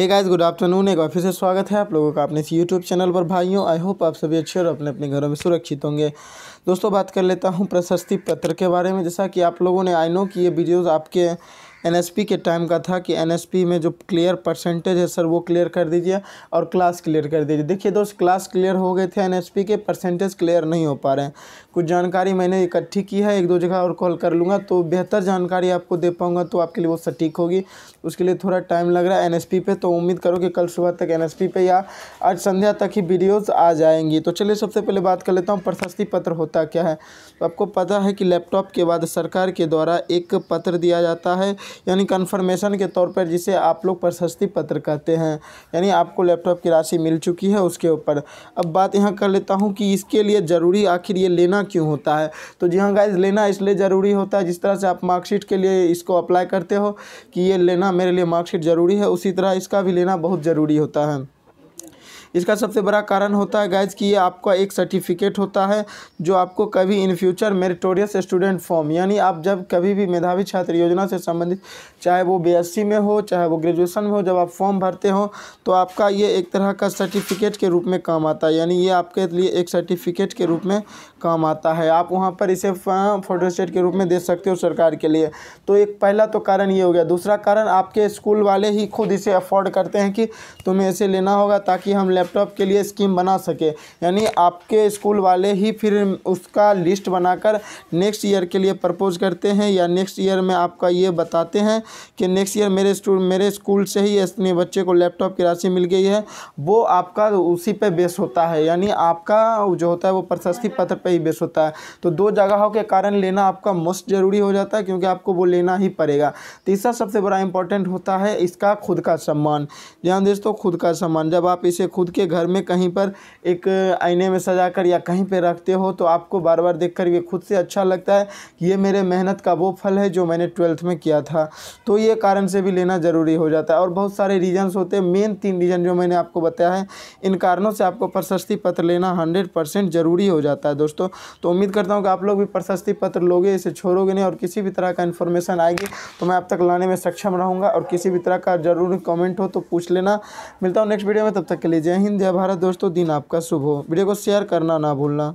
hey guys good afternoon एक बार फिर से स्वागत है आप लोगों का अपने इस यूट्यूब चैनल पर भाइयों आई होप आप सभी अच्छे और अपने अपने घरों में सुरक्षित होंगे दोस्तों बात कर लेता हूँ प्रशस्ति पत्र के बारे में जैसा कि आप लोगों ने आई नो कि ये वीडियोस आपके एनएसपी के टाइम का था कि एनएसपी में जो क्लियर परसेंटेज है सर वो क्लियर कर दीजिए और क्लास क्लियर कर दीजिए देखिए दोस्त क्लास क्लियर हो गए थे एनएसपी के परसेंटेज क्लियर नहीं हो पा रहे हैं कुछ जानकारी मैंने इकट्ठी की है एक दो जगह और कॉल कर लूँगा तो बेहतर जानकारी आपको दे पाऊँगा तो आपके लिए वो सटीक होगी उसके लिए थोड़ा टाइम लग रहा है एन पे तो उम्मीद करो कि कल सुबह तक एन पे या आज संध्या तक ही वीडियोज़ आ जाएंगी तो चलिए सबसे पहले बात कर लेता हूँ प्रशस्ति पत्र होता क्या है तो आपको पता है कि लैपटॉप के बाद सरकार के द्वारा एक पत्र दिया जाता है यानी कन्फर्मेशन के तौर पर जिसे आप लोग प्रशस्ति पत्र कहते हैं यानी आपको लैपटॉप की राशि मिल चुकी है उसके ऊपर अब बात यहाँ कर लेता हूँ कि इसके लिए ज़रूरी आखिर ये लेना क्यों होता है तो जी हाँ गाइज लेना इसलिए ज़रूरी होता है जिस तरह से आप मार्कशीट के लिए इसको अप्लाई करते हो कि ये लेना मेरे लिए मार्कशीट ज़रूरी है उसी तरह इसका भी लेना बहुत ज़रूरी होता है इसका सबसे बड़ा कारण होता है गाइज कि ये आपका एक सर्टिफिकेट होता है जो आपको कभी in future meritorious student form यानी आप जब कभी भी मेधावी छात्र योजना से संबंधित चाहे वो बी में हो चाहे वो ग्रेजुएसन में हो जब आप फॉर्म भरते हो तो आपका ये एक तरह का सर्टिफिकेट के रूप में काम आता है यानी ये आपके लिए एक सर्टिफिकेट के रूप में काम आता है आप वहाँ पर इसे फोटोस्टेट के रूप में दे सकते हो सरकार के लिए तो एक पहला तो कारण ये हो गया दूसरा कारण आपके स्कूल वाले ही खुद इसे अफोर्ड करते हैं कि तुम्हें इसे लेना होगा ताकि हम लैपटॉप के लिए स्कीम बना सके यानी आपके स्कूल वाले ही फिर उसका लिस्ट बनाकर नेक्स्ट ईयर के लिए प्रपोज करते हैं या नेक्स्ट ईयर में आपका ये बताते हैं कि नेक्स्ट ईयर मेरे मेरे स्कूल से ही अपने बच्चे को लैपटॉप की राशि मिल गई है वो आपका उसी पर बेस होता है यानी आपका जो होता है वो प्रशस्ति पत्र पर ही बेस होता है तो दो जगहों के कारण लेना आपका मोस्ट ज़रूरी हो जाता है क्योंकि आपको वो लेना ही पड़ेगा तीसरा सबसे बड़ा इंपॉर्टेंट होता है इसका खुद का सम्मान ध्यान दोस्तों खुद का सम्मान जब आप इसे खुद खुद के घर में कहीं पर एक आईने में सजा कर या कहीं पर रखते हो तो आपको बार बार देख कर ये खुद से अच्छा लगता है कि ये मेरे मेहनत का वो फल है जो मैंने ट्वेल्थ में किया था तो ये कारण से भी लेना ज़रूरी हो जाता है और बहुत सारे रीजन्स होते हैं मेन तीन रीजन जो मैंने आपको बताया है इन कारणों से आपको प्रशस्ति पत्र लेना हंड्रेड परसेंट ज़रूरी हो जाता है दोस्तों तो उम्मीद करता हूँ कि आप लोग भी प्रशस्ति पत्र लोगे इसे छोड़ोगे नहीं और किसी भी तरह का इन्फॉर्मेशन आएगी तो मैं आप तक लाने में सक्षम रहूँगा और किसी भी तरह का जरूरी कमेंट हो तो पूछ लेना मिलता हूँ नेक्स्ट वीडियो में तब तक के लिए जय हिंद जय भारत दोस्तों दिन आपका शुभ हो वीडियो को शेयर करना ना भूलना